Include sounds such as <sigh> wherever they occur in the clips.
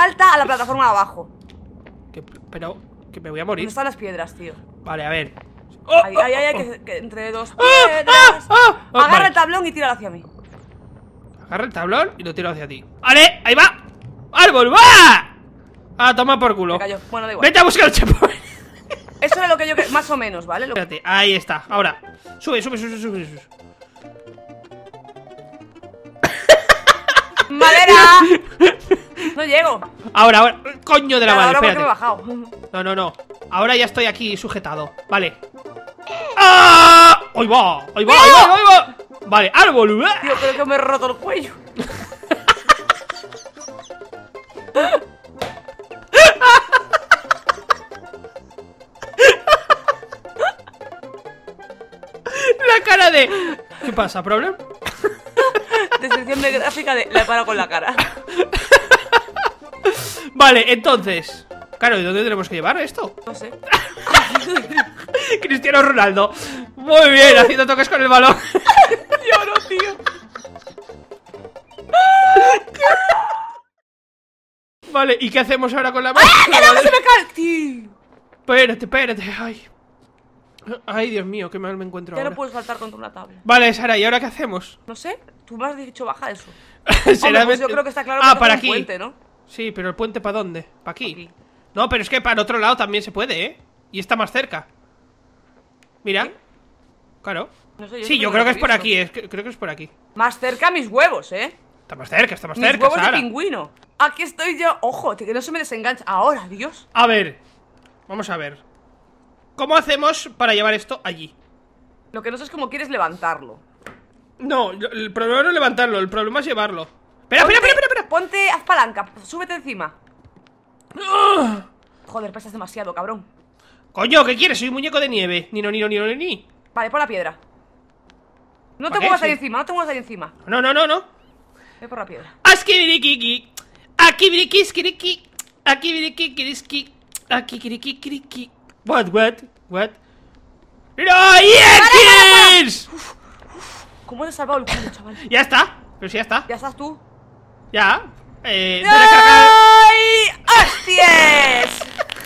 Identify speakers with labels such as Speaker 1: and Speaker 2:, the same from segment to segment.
Speaker 1: Salta a la plataforma de abajo. Que, pero, que me voy a morir. ¿Dónde están las piedras, tío? Vale, a ver. ahí, oh, ahí, hay que, oh, entre dos oh, Agarra el tablón y tíralo hacia mí. Agarra el tablón y lo tiro hacia ti. ¡Vale! ¡Ahí va! ¡Árbol, va! Ah, toma por culo. Bueno, da igual. Vete a buscar el chapo Eso era lo que yo. Más o menos, ¿vale? Espérate, ahí está. Ahora. Sube, sube, sube, sube. sube. madera! <laughs> No llego. Ahora, ahora. Coño de la madre, espérate. Me he bajado. No, no, no. Ahora ya estoy aquí sujetado. Vale. ¡Ah! ¡Ahí va! ¡Ahí va! ¡Ahí va! va! Vale, árbol. ¿eh? Tío, creo que me he roto el cuello. <laughs> La cara de... ¿Qué pasa, problema? de gráfica de la paro con la cara. <laughs> Vale, entonces. Claro, ¿y dónde tenemos que llevar esto? No sé. <laughs> Cristiano Ronaldo. Muy bien, haciendo toques con el balón. Lloro, <laughs> tío. Vale, ¿y qué hacemos ahora con la mano? ¡Ah, que no se me cae! Espérate, espérate. Ay, Ay, Dios mío, qué mal me encuentro ya no puedes saltar contra una tabla. Vale, Sara, ¿y ahora qué hacemos? No sé, tú me has dicho baja eso. Será <laughs> pues yo creo que está claro ah, que para aquí. puente, ¿no? Sí, pero el puente para dónde? Para aquí. No, pero es que para el otro lado también se puede, ¿eh? Y está más cerca. Mira. Claro. sí, yo creo que es por aquí, creo que es por aquí. Más cerca mis huevos, ¿eh? Está más cerca, está más cerca, huevos Sara. de pingüino. Aquí estoy yo. Ojo, que no se me desengancha. Ahora, Dios. A ver, vamos a ver. ¿Cómo hacemos para llevar esto allí? Lo que no sé es cómo quieres levantarlo. No, el problema no es levantarlo, el problema es llevarlo. Espera, espera, espera, espera. Ponte, haz palanca, súbete encima. Joder, pesas demasiado, cabrón. Coño, ¿qué quieres? Soy un muñeco de nieve. Ni no, ni no, ni no, ni. Vale, por la piedra. No te muevas sí. ahí encima, no te muevas ahí encima. No, no, no, no. Ve por la piedra. Aquí, Aquí aquí, skiriki. Akibiriki, aquí, Akikiriki, kiriki. What, what? What? ¡Royerkins! ¿Cómo te he salvado el culo, chaval? ya está. Pero pues si ya está. Ya estás tú. Ya. Eh, ¡Ay! ¡Hostias!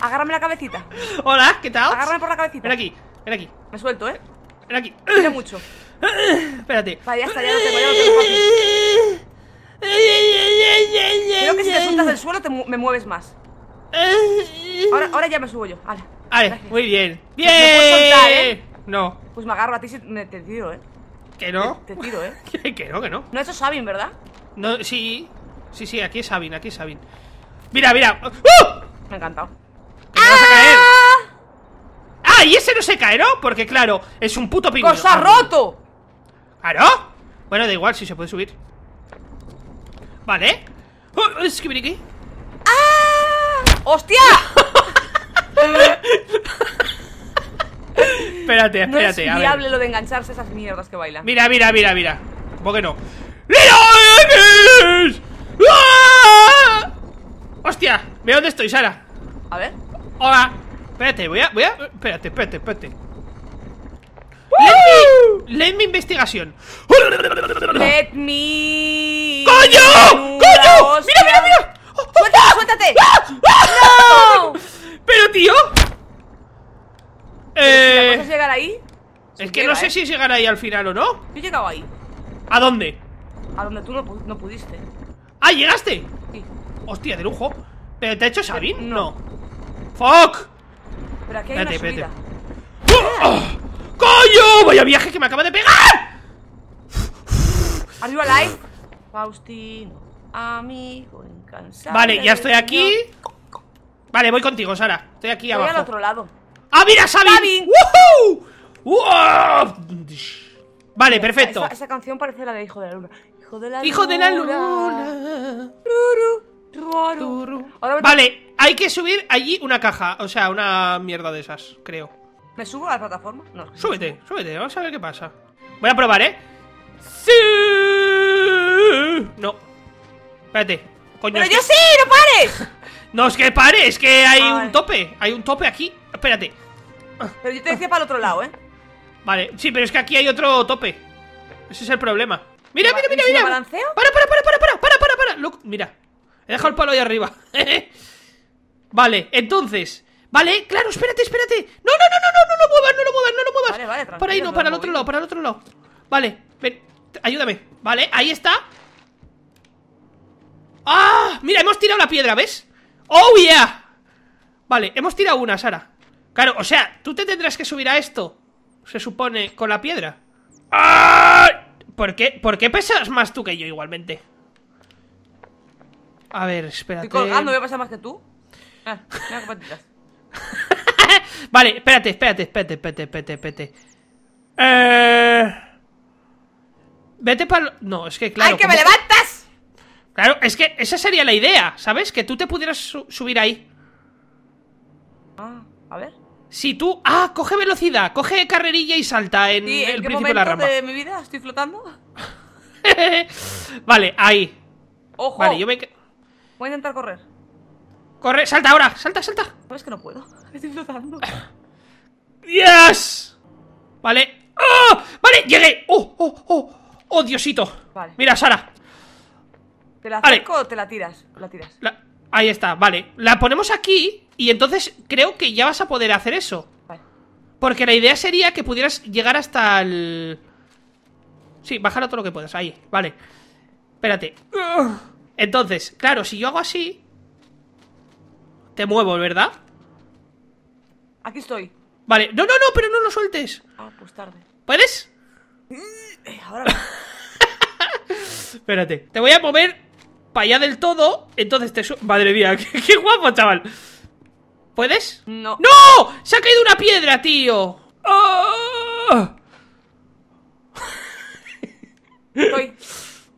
Speaker 1: Agárrame la cabecita. Hola, ¿qué tal? Agárrame por la cabecita. Ven aquí, ven aquí. Me suelto, ¿eh? Ven aquí. Tiene mucho. Espérate. Vale, ya está, ya lo tengo, ya lo tengo Creo que si te sueltas del suelo te me mueves más. Ahora, ahora ya me subo yo. Vale, muy bien. ¡Bien! No, puedes soltar, ¿eh? No. Pues me agarro a ti si te tiro, ¿eh? ¿Que no? Te, tiro, ¿eh? <laughs> que no, que no. No, eso es Sabin, ¿verdad? No, sí. Sí, sí, aquí es Sabin, aquí es Sabin. Mira, mira. ¡Uh! Me ha encantado. vas a ¡Ah! caer! ¡Ah! Y ese no se cae, ¿no? Porque claro, es un puto pingüino. ¡Cosa Ah, roto! ¿Claro? Bueno, da igual si se puede subir. Vale. Es que viene ¡Hostia! <laughs> espérate, espérate. No es viable lo de engancharse esas mierdas que bailan. Mira, mira, mira, mira. ¿Por qué no? ¡Ah! ¡Hostia! Ve dónde estoy, Sara. A ver. Hola. Espérate, voy a. Voy a. Espérate, espérate, espérate. Let me, let me investigación. Let me. ¡Coño! es que no sé ¿eh? si llegará ahí al final o no. Yo he llegado ahí. ¿A dónde? A donde tú no, no pudiste. ¡Ah, llegaste! Sí. Hostia, de lujo. ¿Pero te ha hecho Sabin? No. ¡Fuck! Pero aquí hay una subida. ¡Oh! ¡Coño! ¡Vaya viaje que me acaba de pegar! Arriba live. Faustino, amigo incansable. Vale, ya estoy aquí. Vale, voy contigo, Sara. Estoy aquí abajo. al otro lado. ¡Ah, mira, Sabin! ¡Woohoo! Vale, perfecto. Esa, canción parece la de Hijo de la Luna. Hijo de la Hijo Luna. De la luna. vale, hay que subir allí una caja. O sea, una mierda de esas, creo. ¿Me subo a la plataforma? No. súbete, súbete. Vamos a ver qué pasa. Voy a probar, ¿eh? ¡Sí! No. Espérate. ¡Pero yo sí! ¡No pares! <laughs> no es que pares, es que hay ah, un tope. Hay un tope aquí. Espérate. Pero yo te decía para el otro lado, ¿eh? Vale, sí, pero es que aquí hay otro tope. Ese es el problema. Mira, mira, mira, mira. balanceo? Para, para, para, para, para, para, para, para. mira. He dejado el palo ahí arriba. <laughs> vale, entonces. Vale, claro, espérate, espérate. No, no, no, no, no, no lo muevas, no lo muevas, no lo muevas. Vale, para ahí, no, para el otro lado, para el otro lado. Vale, ven, ayúdame. Vale, ahí está. ¡Ah! Mira, hemos tirado la piedra, ¿ves? ¡Oh, yeah! Vale, hemos tirado una, Sara. Claro, o sea, tú te tendrás que subir a esto se supone, con la piedra? ¿Por qué, ¿Por qué pesas más tú que yo igualmente? A ver, espérate. Estoy colgando, voy a pasar más que tú. Ah, <laughs> vale, espérate, espérate, espérate, espérate, espérate, espérate. Eh... Vete para... No, es que claro... ¡Ay, que me levantas! Claro, es que esa sería la idea, ¿sabes? Que tú te pudieras subir ahí. Ah, a ver. Si tú... ¡Ah! Coge velocidad, coge carrerilla y salta en el principio de la rama. de mi vida estoy flotando? <laughs> vale, ahí. Ojo. Vale, yo me... Voy a intentar correr. Corre, salta ahora, salta, salta. ¿Sabes que no puedo, <laughs> estoy flotando. ¡Yes! <coughs> Vale. ¡Oh! Vale, llegué. ¡Oh, oh, oh! ¡Oh, Diosito! Vale. Mira, Sara. ¿Te la acerco vale. o te la tiras? La tiras. Ahí está, vale. La ponemos aquí y entonces creo que ya vas a poder hacer eso. Porque la idea sería que pudieras llegar hasta el... Sí, bajar todo lo que puedas. Ahí, vale. Espérate. Entonces, claro, si yo hago así... Te muevo, ¿verdad? Aquí estoy. Vale. No, no, no, pero no lo sueltes. Ah, pues tarde. ¿Puedes? Eh, ahora... <laughs> Espérate. Te voy a mover allá del todo, entonces te Madre mía, <laughs> qué, guapo, chaval. ¿Puedes? No. ¡No! ¡Se ha caído una piedra, tío! Ah. <laughs>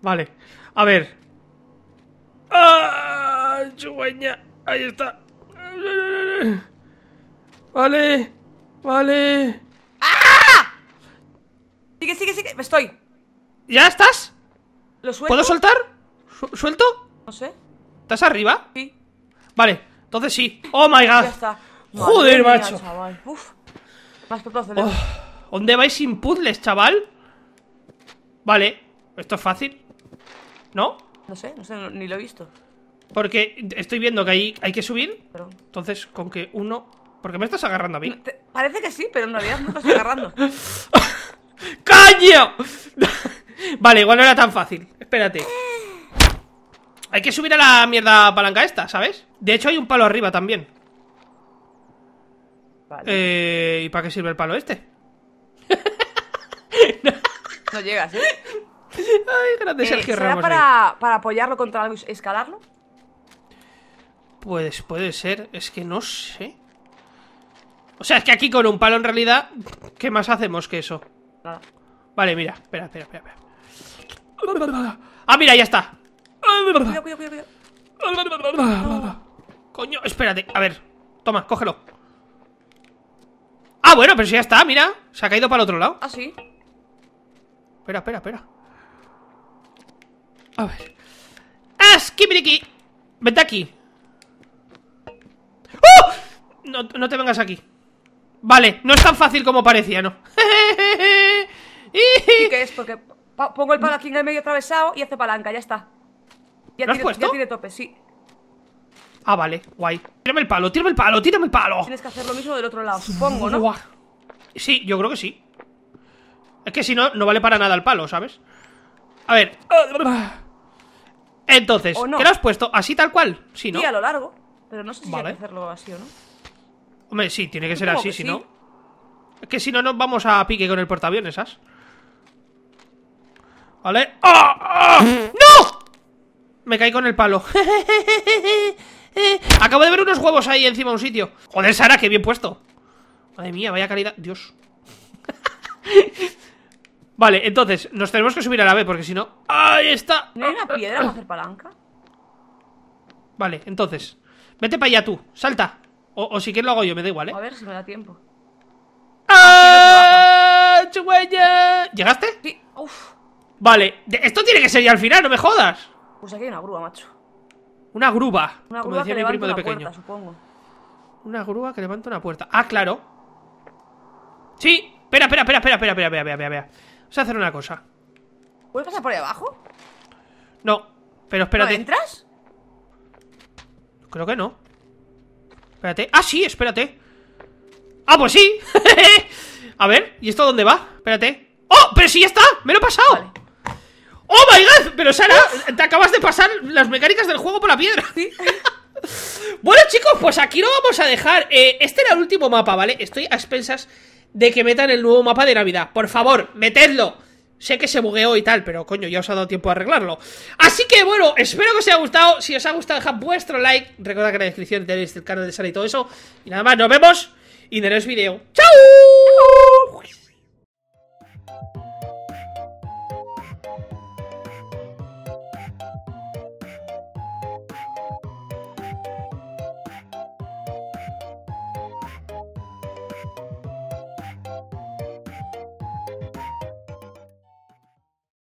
Speaker 1: Vale. A ver. Ah, Ahí está. Vale. Vale. ¡Ah! Sigue, sigue, sigue. Estoy. ¿Ya estás? ¿Lo ¿Puedo soltar? ¿Suelto? No sé. ¿Estás arriba? Sí. Vale, entonces sí. ¡Oh, my God! ¡Joder, macho! Uf. Más ¿eh? oh, ¿Dónde vais sin puzzles, chaval? Vale. Esto es fácil. ¿No? No sé, no sé, ni lo he visto. Porque estoy viendo que ahí hay que subir. Entonces, con que uno... ¿Por qué me estás agarrando a mí? Parece que sí, pero en realidad no me estás agarrando. <laughs> ¡Caño! <laughs> vale, igual no era tan fácil. Espérate. Hay que subir a la mierda palanca esta, ¿sabes? De hecho hay un palo arriba también. Vale. Eh, ¿Y para qué sirve el palo este? <laughs> no. llegas, ¿eh? Ay, grande eh, Sergio para, para apoyarlo contra algo escalarlo? Pues puede ser, es que no sé. O sea, es que aquí con un palo en realidad, ¿qué más hacemos que eso? Vale, mira, espera, espera, espera. espera. Ah, mira, ya está. Coño, espérate. A ver, toma, cógelo. Ah, bueno, pero si ya está, mira. Se ha caído para el otro lado. Ah, sí. Espera, espera, espera. A ver. ¡Askibiriki! Vente aquí. ¡Oh! No, te vengas aquí. Vale, no es tan fácil como parecía, ¿no? <laughs> ¿Y qué es? Porque pongo el palo aquí en el medio atravesado y hace palanca, ya está. Ya ¿Lo has puesto? Ya tope, sí. Ah, vale, guay. Tírame el palo, tírame el palo, tírame el palo. Tienes que hacer lo mismo del otro lado, supongo, ¿no? Sí, yo creo que sí. Es que si no, no vale para nada el palo, ¿sabes? A ver. Entonces, no. ¿qué lo has puesto? ¿Así tal cual? Sí, ¿no? Sí, a lo largo. Pero no sé si que hacerlo así o no. Hombre, sí, tiene que ser así, si no. Es que si no, nos vamos a pique con el portaaviones, ¿sabes? Vale. ¡Ah! ¡Ah! me caí con el palo. <laughs> Acabo de ver unos huevos ahí encima de un sitio. Joder, Sara, qué bien puesto. Madre mía, vaya calidad. Dios. <laughs> vale, entonces, nos tenemos que subir a la B porque si no. ¡Ahí está! ¿No hay una piedra para hacer palanca? Vale, entonces. Vete para allá tú, salta. O, si quieres lo hago yo, me da igual, ¿eh? A ver si me da tiempo. ¡Ah! ah ¿Llegaste? Sí. Vale, esto tiene que ser ya al final, no me jodas. Pues aquí hay una grúa, macho. Una grúa. Una grúa que de pequeño. supongo. Una grúa que levanta una puerta. Ah, claro. Sí. Espera, espera, espera, espera, espera, espera, espera, espera. Vamos a hacer una cosa. ¿Puedes pasar por ahí abajo? No, pero espérate. ¿No entras? Creo que no. Espérate. Ah, sí, espérate. Ah, pues sí. <laughs> a ver, ¿y esto dónde va? Espérate. ¡Oh! ¡Pero sí ya está! ¡Me lo he pasado! ¡Oh my god! Pero Sara, te acabas de pasar las mecánicas del juego por la piedra. <laughs> bueno, chicos, pues aquí lo vamos a dejar. Eh, este era el último mapa, ¿vale? Estoy a expensas de que metan el nuevo mapa de Navidad. Por favor, metedlo. Sé que se bugueó y tal, pero coño, ya os ha dado tiempo a arreglarlo. Así que bueno, espero que os haya gustado. Si os ha gustado, dejad vuestro like. Recuerda que en la descripción tenéis el canal de Sara y todo eso. Y nada más, nos vemos. Y en el video. ¡Chao!